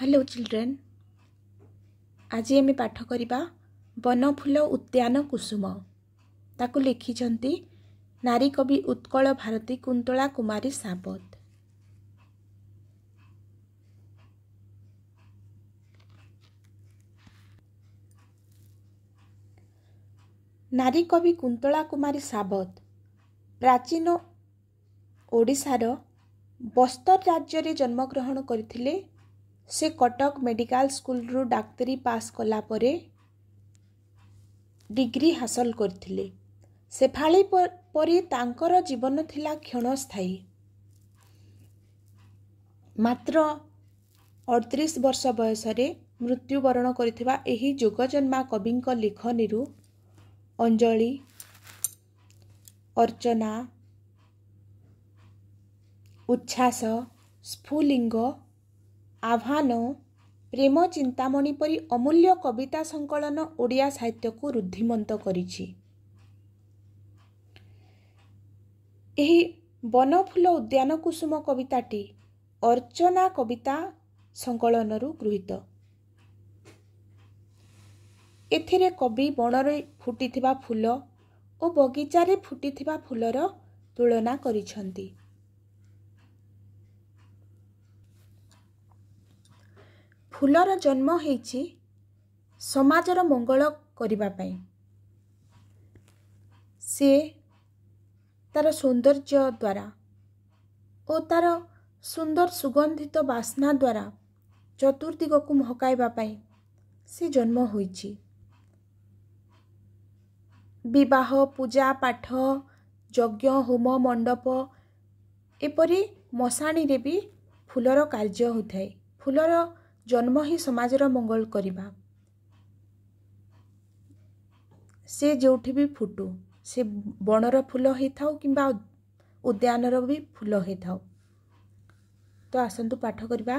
hello children ଆଜି ଆମେ ପାଠ କରିବା ବନଫୁଲ ଉଦ୍ୟାନ କୁସୁମ ତାକୁ ଲେଖିଛନ୍ତି ନାରୀ କବି ଉତ୍କଳ ଭାରତୀ କୁନ୍ତଳା କୁମାରୀ ସାବତ ନାରୀ କବି କୁନ୍ତଳା କୁମାରୀ ସାବତ ପ୍ରାଚୀନ ଓଡ଼ିଶାର ବସ୍ତର ରାଜ୍ୟରେ ଜନ୍ମଗ୍ରହଣ କରିଥିଲେ ସେ କଟକ ମେଡ଼ିକାଲ ସ୍କୁଲରୁ ଡାକ୍ତରୀ ପାସ୍ କଲାପରେ ଡିଗ୍ରୀ ହାସଲ କରିଥିଲେ ସେଫାଳି ପରି ତାଙ୍କର ଜୀବନ ଥିଲା କ୍ଷଣସ୍ଥାୟୀ ମାତ୍ର ଅଠତିରିଶ ବର୍ଷ ବୟସରେ ମୃତ୍ୟୁବରଣ କରିଥିବା ଏହି ଯୋଗଜନ୍ମା କବିଙ୍କ ଲିଖନୀରୁ ଅଞ୍ଜଳି ଅର୍ଚ୍ଚନା ଉଚ୍ଛ୍ୱାସ ସ୍ଫୁଲିଙ୍ଗ ଆହ୍ୱାନ ପ୍ରେମ ଚିନ୍ତାମଣି ପରି ଅମୂଲ୍ୟ କବିତା ସଂକଳନ ଓଡ଼ିଆ ସାହିତ୍ୟକୁ ରୁଦ୍ଧିମନ୍ତ କରିଛି ଏହି ବନଫୁଲ ଉଦ୍ୟାନ କୁସୁମ କବିତାଟି ଅର୍ଚ୍ଚନା କବିତା ସଂକଳନରୁ ଗୃହୀତ ଏଥିରେ କବି ବଣରେ ଫୁଟିଥିବା ଫୁଲ ଓ ବଗିଚାରେ ଫୁଟିଥିବା ଫୁଲର ତୁଳନା କରିଛନ୍ତି ଫୁଲର ଜନ୍ମ ହେଇଛି ସମାଜର ମଙ୍ଗଳ କରିବା ପାଇଁ ସିଏ ତା'ର ସୌନ୍ଦର୍ଯ୍ୟ ଦ୍ୱାରା ଓ ତା'ର ସୁନ୍ଦର ସୁଗନ୍ଧିତ ବାସ୍ନା ଦ୍ୱାରା ଚତୁର୍ଦ୍ଦିଗକୁ ମହକାଇବା ପାଇଁ ସେ ଜନ୍ମ ହୋଇଛି ବିବାହ ପୂଜା ପାଠ ଯଜ୍ଞ ହୋମ ମଣ୍ଡପ ଏପରି ମଶାଣିରେ ବି ଫୁଲର କାର୍ଯ୍ୟ ହୋଇଥାଏ ଫୁଲର ଜନ୍ମ ହିଁ ସମାଜର ମଙ୍ଗଳ କରିବା ସେ ଯେଉଁଠି ବି ଫୁଟୁ ସେ ବଣର ଫୁଲ ହୋଇଥାଉ କିମ୍ବା ଉଦ୍ୟାନର ବି ଫୁଲ ହୋଇଥାଉ ତ ଆସନ୍ତୁ ପାଠ କରିବା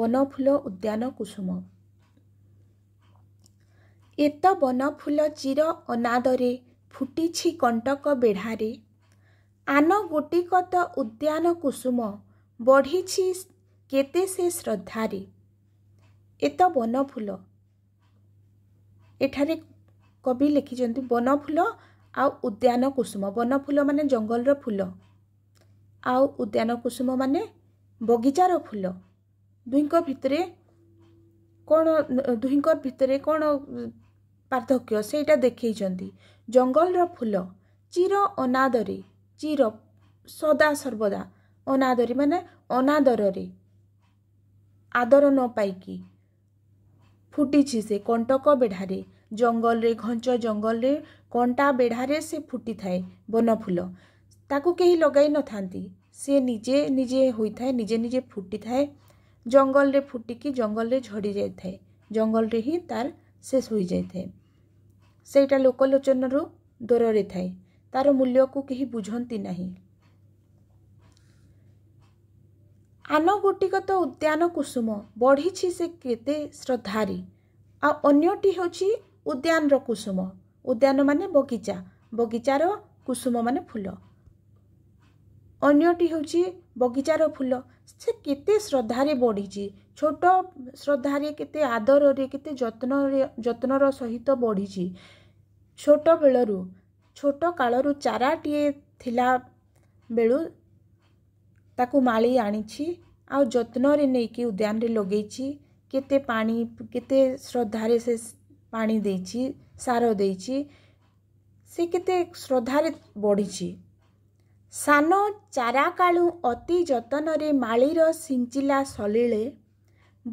ବନ ଫୁଲ ଉଦ୍ୟାନ କୁସୁମ ଏତ ବନ ଫୁଲ ଚିର ଅନାଦରେ ଫୁଟିଛି କଣ୍ଟକ ବେଢ଼ାରେ ଆନ ଗୋଟିକ ତ ଉଦ୍ୟାନ କୁସୁମ ବଢ଼ିଛି କେତେ ସେ ଶ୍ରଦ୍ଧାରେ ଏ ତ ବନଫୁଲ ଏଠାରେ କବି ଲେଖିଛନ୍ତି ବନଫୁଲ ଆଉ ଉଦ୍ୟାନ କୁସୁମ ବନଫୁଲ ମାନେ ଜଙ୍ଗଲର ଫୁଲ ଆଉ ଉଦ୍ୟାନ କୁସୁମ ମାନେ ବଗିଚାର ଫୁଲ ଦୁହିଁଙ୍କ ଭିତରେ କ'ଣ ଦୁହିଁଙ୍କ ଭିତରେ କ'ଣ ପାର୍ଥକ୍ୟ ସେଇଟା ଦେଖାଇଛନ୍ତି ଜଙ୍ଗଲର ଫୁଲ ଚିର ଅନାଦରେ ଚିର ସଦା ସର୍ବଦା ଅନାଦରେ ମାନେ ଅନାଦରରେ ଆଦର ନ ପାଇକି ଫୁଟିଛି ସେ କଣ୍ଟକ ବେଢ଼ାରେ ଜଙ୍ଗଲରେ ଘଞ୍ଚ ଜଙ୍ଗଲରେ କଣ୍ଟା ବେଢ଼ାରେ ସେ ଫୁଟିଥାଏ ବନଫୁଲ ତାକୁ କେହି ଲଗାଇ ନଥାନ୍ତି ସେ ନିଜେ ନିଜେ ହୋଇଥାଏ ନିଜେ ନିଜେ ଫୁଟିଥାଏ ଜଙ୍ଗଲରେ ଫୁଟିକି ଜଙ୍ଗଲରେ ଝଡ଼ି ଯାଇଥାଏ ଜଙ୍ଗଲରେ ହିଁ ତାର ଶେଷ ହୋଇଯାଇଥାଏ ସେଇଟା ଲୋକଲୋଚନରୁ ଦୂରରେ ଥାଏ ତା'ର ମୂଲ୍ୟକୁ କେହି ବୁଝନ୍ତି ନାହିଁ ଆନଗୋଟିଗତ ଉଦ୍ୟାନ କୁସୁମ ବଢ଼ିଛି ସେ କେତେ ଶ୍ରଦ୍ଧାରୀ ଆଉ ଅନ୍ୟଟି ହେଉଛି ଉଦ୍ୟାନର କୁସୁମ ଉଦ୍ୟାନ ମାନେ ବଗିଚା ବଗିଚାର କୁସୁମ ମାନେ ଫୁଲ ଅନ୍ୟଟି ହେଉଛି ବଗିଚାର ଫୁଲ ସେ କେତେ ଶ୍ରଦ୍ଧାରେ ବଢ଼ିଛି ଛୋଟ ଶ୍ରଦ୍ଧାରେ କେତେ ଆଦରରେ କେତେ ଯତ୍ନରେ ଯତ୍ନର ସହିତ ବଢ଼ିଛି ଛୋଟବେଳରୁ ଛୋଟ କାଳରୁ ଚାରାଟିଏ ଥିଲା ବେଳୁ ତାକୁ ମାଳି ଆଣିଛି ଆଉ ଯତ୍ନରେ ନେଇକି ଉଦ୍ୟାନରେ ଲଗେଇଛି କେତେ ପାଣି କେତେ ଶ୍ରଦ୍ଧାରେ ସେ ପାଣି ଦେଇଛି ସାର ଦେଇଛି ସେ କେତେ ଶ୍ରଦ୍ଧାରେ ବଢ଼ିଛି ସାନ ଚାରାକାଳୁ ଅତି ଯତ୍ନରେ ମାଳିର ସିଞ୍ଚିଲା ସଲିଳେ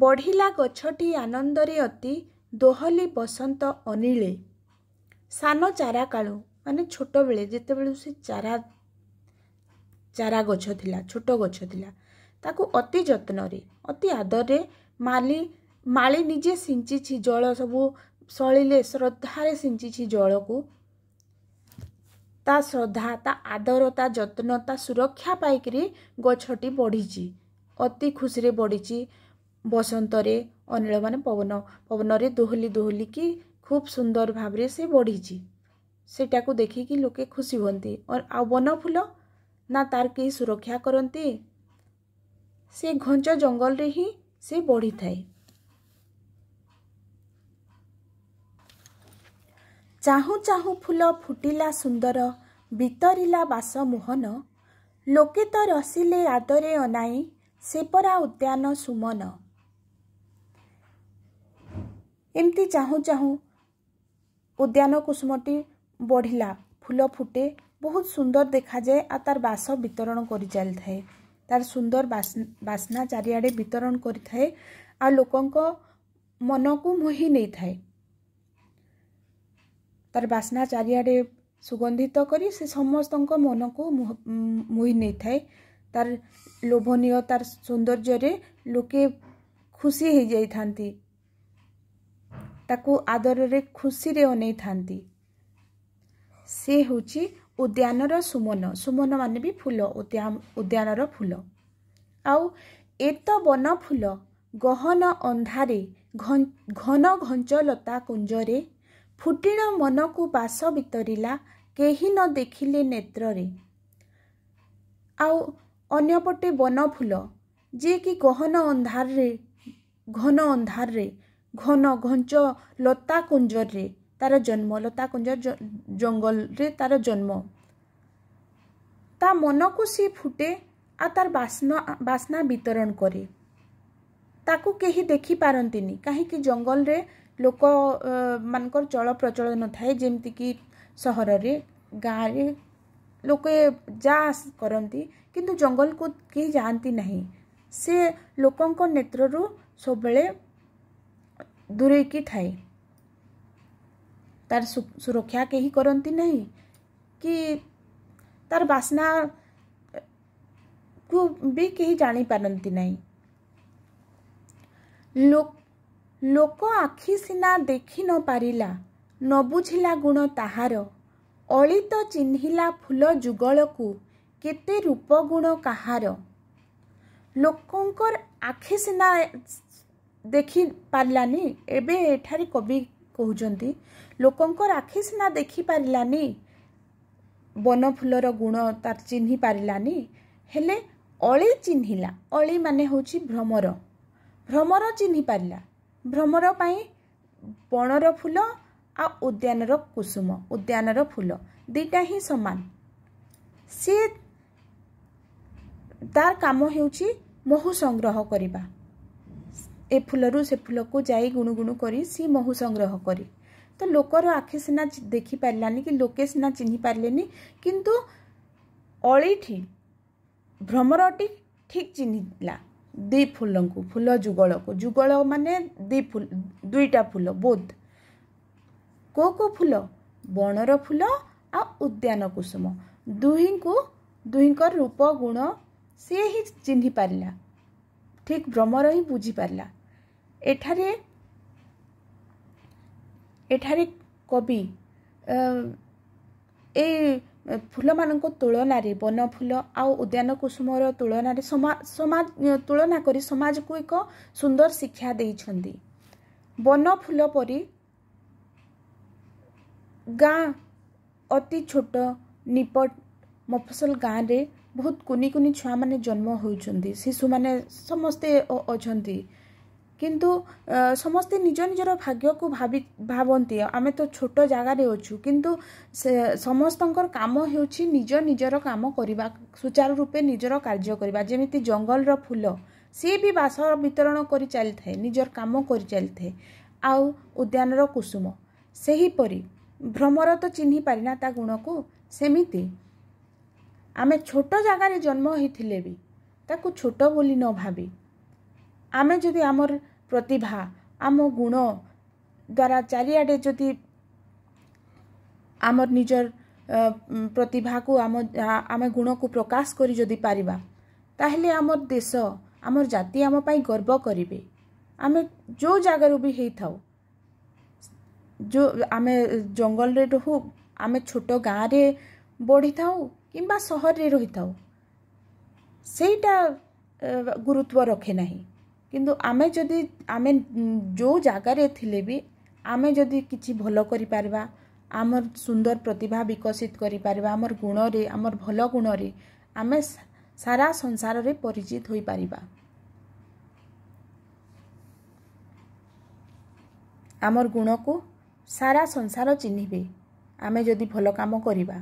ବଢ଼ିଲା ଗଛଟି ଆନନ୍ଦରେ ଅତି ଦୋହଲି ବସନ୍ତ ଅନିଳେ ସାନ ଚାରାକାଳୁ ମାନେ ଛୋଟବେଳେ ଯେତେବେଳେ ସେ ଚାରା ଚାରା ଗଛ ଥିଲା ଛୋଟ ଗଛ ଥିଲା ତାକୁ ଅତି ଯତ୍ନରେ ଅତି ଆଦରରେ ମାଲି ମାଳି ନିଜେ ସିଞ୍ଚିଛି ଜଳ ସବୁ ସଳିଲେ ଶ୍ରଦ୍ଧାରେ ସିଞ୍ଚିଛି ଜଳକୁ ତା ଶ୍ରଦ୍ଧା ତା ଆଦର ତା ଯତ୍ନ ତା ସୁରକ୍ଷା ପାଇକିରି ଗଛଟି ବଢ଼ିଛି ଅତି ଖୁସିରେ ବଢ଼ିଛି ବସନ୍ତରେ ଅନିଳମାନେ ପବନ ପବନରେ ଦୋହଲି ଦୋହଲିକି ଖୁବ୍ ସୁନ୍ଦର ଭାବରେ ସେ ବଢ଼ିଛି ସେଇଟାକୁ ଦେଖିକି ଲୋକେ ଖୁସି ହୁଅନ୍ତି ଆଉ ବନ ଫୁଲ ନା ତାର କେହି ସୁରକ୍ଷା କରନ୍ତି ସେ ଘଞ୍ଚ ଜଙ୍ଗଲରେ ହିଁ ସେ ବଢ଼ିଥାଏ ଚାହୁଁ ଚାହୁଁ ଫୁଲ ଫୁଟିଲା ସୁନ୍ଦର ବିତରିଲା ବାସ ମୋହନ ଲୋକେ ତ ରସିଲେ ଆଦରେ ଅନାଇ ସେପରା ଉଦ୍ୟାନ ସୁମନ ଏମିତି ଚାହୁଁ ଚାହୁଁ ଉଦ୍ୟାନ କୁସୁମଟି ବଢ଼ିଲା ଫୁଲ ଫୁଟେ ବହୁତ ସୁନ୍ଦର ଦେଖାଯାଏ ଆଉ ତା'ର ବାସ ବିତରଣ କରି ଚାଲିଥାଏ ତା'ର ସୁନ୍ଦର ବାସ୍ନା ଚାରିଆଡ଼େ ବିତରଣ କରିଥାଏ ଆଉ ଲୋକଙ୍କ ମନକୁ ମୋହି ନେଇଥାଏ ତା'ର ବାସ୍ନା ଚାରିଆଡ଼େ ସୁଗନ୍ଧିତ କରି ସେ ସମସ୍ତଙ୍କ ମନକୁ ମୋହି ନେଇଥାଏ ତା'ର ଲୋଭନୀୟ ତା'ର ସୌନ୍ଦର୍ଯ୍ୟରେ ଲୋକେ ଖୁସି ହୋଇଯାଇଥାନ୍ତି ତାକୁ ଆଦରରେ ଖୁସିରେ ଅନେଇଥାନ୍ତି ସେ ହେଉଛି ଉଦ୍ୟାନର ସୁମନ ସୁମନ ମାନେ ବି ଫୁଲ ଉଦ୍ୟାନର ଫୁଲ ଆଉ ଏତ ବନ ଫୁଲ ଗହନ ଅନ୍ଧାରେ ଘନ ଘଞ୍ଚ ଲତା କୁଞ୍ଜରେ ଫୁଟିଣ ମନକୁ ବାସ ବିତରିଲା କେହି ନ ଦେଖିଲେ ନେତ୍ରରେ ଆଉ ଅନ୍ୟପଟେ ବନ ଫୁଲ ଯିଏକି ଗହନ ଅନ୍ଧାରରେ ଘନ ଅନ୍ଧାରରେ ଘନ ଘଞ୍ଚ ଲତା କୁଞ୍ଜରେ ତାର ଜନ୍ମ ଲତାକୁଞ୍ଜ ଜଙ୍ଗଲରେ ତାର ଜନ୍ମ ତା ମନକୁ ସିଏ ଫୁଟେ ଆଉ ତାର ବାସ୍ନା ବାସ୍ନା ବିତରଣ କରେ ତାକୁ କେହି ଦେଖିପାରନ୍ତିନି କାହିଁକି ଜଙ୍ଗଲରେ ଲୋକମାନଙ୍କର ଚଳପ୍ରଚଳନ ଥାଏ ଯେମିତିକି ସହରରେ ଗାଁରେ ଲୋକେ ଯା କରନ୍ତି କିନ୍ତୁ ଜଙ୍ଗଲକୁ କେହି ଯାଆନ୍ତି ନାହିଁ ସେ ଲୋକଙ୍କ ନେତ୍ରରୁ ସବୁବେଳେ ଦୂରେଇକି ଥାଏ ତାର ସୁରକ୍ଷା କେହି କରନ୍ତି ନାହିଁ କି ତାର ବାସ୍ନାକୁ ବି କେହି ଜାଣିପାରନ୍ତି ନାହିଁ ଲୋକ ଆଖି ସିନା ଦେଖି ନ ପାରିଲା ନ ବୁଝିଲା ଗୁଣ ତାହାର ଅଳିତ ଚିହ୍ନିଲା ଫୁଲ ଯୁଗଳକୁ କେତେ ରୂପଗୁଣ କାହାର ଲୋକଙ୍କର ଆଖି ସିନା ଦେଖି ପାରିଲାନି ଏବେ ଏଠାରେ କବି କହୁଛନ୍ତି ଲୋକଙ୍କର ଆଖି ସିନା ଦେଖିପାରିଲାନି ବନଫୁଲର ଗୁଣ ତାର ଚିହ୍ନି ପାରିଲାନି ହେଲେ ଅଳି ଚିହ୍ନିଲା ଅଳି ମାନେ ହେଉଛି ଭ୍ରମର ଭ୍ରମର ଚିହ୍ନି ପାରିଲା ଭ୍ରମର ପାଇଁ ବଣର ଫୁଲ ଆଉ ଉଦ୍ୟାନର କୁସୁମ ଉଦ୍ୟାନର ଫୁଲ ଦୁଇଟା ହିଁ ସମାନ ସିଏ ତାର କାମ ହେଉଛି ମହୁ ସଂଗ୍ରହ କରିବା ଏ ଫୁଲରୁ ସେ ଫୁଲକୁ ଯାଇ ଗୁଣୁଗୁଣୁ କରି ସିଏ ମହୁ ସଂଗ୍ରହ କରେ ତ ଲୋକର ଆଖି ସିନା ଦେଖିପାରିଲାନି କି ଲୋକେ ସିନା ଚିହ୍ନି ପାରିଲେନି କିନ୍ତୁ ଅଳିଠି ଭ୍ରମରଟି ଠିକ୍ ଚିହ୍ନିଲା ଦୁଇ ଫୁଲଙ୍କୁ ଫୁଲ ଯୁଗଳକୁ ଯୁଗଳ ମାନେ ଦୁଇ ଫୁଲ ଦୁଇଟା ଫୁଲ ବୋଧ କେଉଁ କେଉଁ ଫୁଲ ବଣର ଫୁଲ ଆଉ ଉଦ୍ୟାନ କୁସୁମ ଦୁହିଁଙ୍କୁ ଦୁହିଁଙ୍କ ରୂପ ଗୁଣ ସିଏ ହିଁ ଚିହ୍ନିପାରିଲା ଠିକ୍ ଭ୍ରମର ହିଁ ବୁଝିପାରିଲା ଏଠାରେ ଏଠାରେ କବି ଏଇ ଫୁଲମାନଙ୍କ ତୁଳନାରେ ବନଫୁଲ ଆଉ ଉଦ୍ୟାନ କୁସୁମର ତୁଳନାରେ ସମାଜ ତୁଳନା କରି ସମାଜକୁ ଏକ ସୁନ୍ଦର ଶିକ୍ଷା ଦେଇଛନ୍ତି ବନଫୁଲ ପରି ଗାଁ ଅତି ଛୋଟ ନିପଟ ମଫସଲ ଗାଁରେ ବହୁତ କୁନି କୁନି ଛୁଆମାନେ ଜନ୍ମ ହେଉଛନ୍ତି ଶିଶୁମାନେ ସମସ୍ତେ ଅଛନ୍ତି କିନ୍ତୁ ସମସ୍ତେ ନିଜ ନିଜର ଭାଗ୍ୟକୁ ଭାବି ଭାବନ୍ତି ଆମେ ତ ଛୋଟ ଜାଗାରେ ଅଛୁ କିନ୍ତୁ ସେ ସମସ୍ତଙ୍କର କାମ ହେଉଛି ନିଜ ନିଜର କାମ କରିବା ସୁଚାରୁ ରୂପେ ନିଜର କାର୍ଯ୍ୟ କରିବା ଯେମିତି ଜଙ୍ଗଲର ଫୁଲ ସିଏ ବି ବାସ ବିତରଣ କରି ଚାଲିଥାଏ ନିଜର କାମ କରି ଚାଲିଥାଏ ଆଉ ଉଦ୍ୟାନର କୁସୁମ ସେହିପରି ଭ୍ରମର ତ ଚିହ୍ନି ପାରିନା ତା ଗୁଣକୁ ସେମିତି ଆମେ ଛୋଟ ଜାଗାରେ ଜନ୍ମ ହୋଇଥିଲେ ବି ତାକୁ ଛୋଟ ବୋଲି ନ ଭାବି ଆମେ ଯଦି ଆମର ପ୍ରତିଭା ଆମ ଗୁଣ ଦ୍ୱାରା ଚାରିଆଡ଼େ ଯଦି ଆମର ନିଜର ପ୍ରତିଭାକୁ ଆମ ଆମେ ଗୁଣକୁ ପ୍ରକାଶ କରି ଯଦି ପାରିବା ତାହେଲେ ଆମର ଦେଶ ଆମର ଜାତି ଆମ ପାଇଁ ଗର୍ବ କରିବେ ଆମେ ଯେଉଁ ଜାଗାରୁ ବି ହେଇଥାଉ ଯେଉଁ ଆମେ ଜଙ୍ଗଲରେ ରହୁ ଆମେ ଛୋଟ ଗାଁରେ ବଢ଼ିଥାଉ କିମ୍ବା ସହରରେ ରହିଥାଉ ସେଇଟା ଗୁରୁତ୍ୱ ରଖେ ନାହିଁ କିନ୍ତୁ ଆମେ ଯଦି ଆମେ ଯେଉଁ ଜାଗାରେ ଥିଲେ ବି ଆମେ ଯଦି କିଛି ଭଲ କରିପାରିବା ଆମର ସୁନ୍ଦର ପ୍ରତିଭା ବିକଶିତ କରିପାରିବା ଆମର ଗୁଣରେ ଆମର ଭଲ ଗୁଣରେ ଆମେ ସାରା ସଂସାରରେ ପରିଚିତ ହୋଇପାରିବା ଆମର ଗୁଣକୁ ସାରା ସଂସାର ଚିହ୍ନିବେ ଆମେ ଯଦି ଭଲ କାମ କରିବା